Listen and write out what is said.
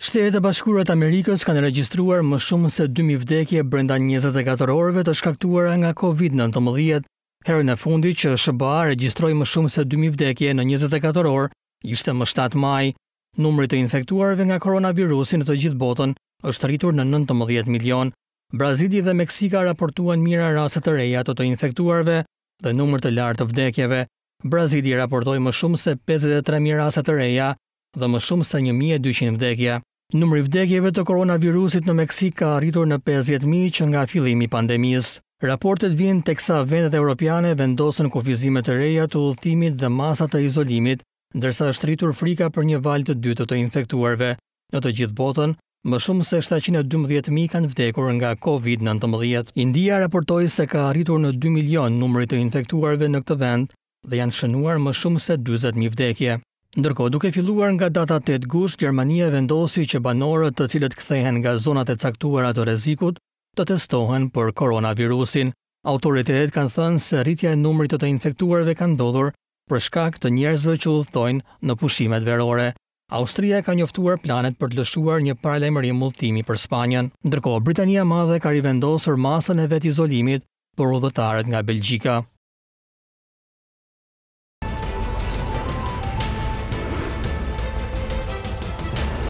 Shtetet e Bashkuara të Amerikës kanë regjistruar më shumë se 2000 vdekje brenda 24 orëve të shkaktuara nga COVID-19. Herën e fundit që SBA regjistroi më shumë se 2000 vdekje në 24 orë, ishte më 7 maj. Numri i të infektuarve nga koronavirusi në të gjithë botën është rritur në 19 milion. Brazili dhe Meksika raportuan mira raste të reja të të infektuarve dhe numër të lartë të vdekjeve. Brazili raportoi më shumë se 53 mijë raste të reja dhe më shumë se 1200 vdekje. Numri i vdekjeve të koronavirusit në Meksik ka arritur në 50.000 që nga fillimi i pandemisë. Raportet vijnë teksa vendet evropiane vendosen kufizime të reja të udhëtimit dhe masa të izolimit, ndërsa është rritur frika për një valë të dytë të infektuarve. Në të gjithë botën, më shumë se 712.000 kanë vdekur nga COVID-19. India raportoi se ka arritur në 2 milion numri të infektuarve në këtë vend dhe janë shënuar më shumë se 40.000 vdekje. Ndërkohë, duke filluar nga data 8 gusht, Gjermania vendosi që banorët të cilët kthehen nga zonat e caktuara të rrezikut, të testohen për koronavirusin. Autoritetet kanë thënë se rritja e numrit të të infektuarve ka ndodhur për shkak të njerëzve që udhëtojnë në pushimet verore. Austria ka njoftuar planet për të lëshuar një paralajmërim multimi për Spanjën, ndërkohë Britania e Madhe ka rivendosur masën e izolimit për udhëtarët nga Belgjika.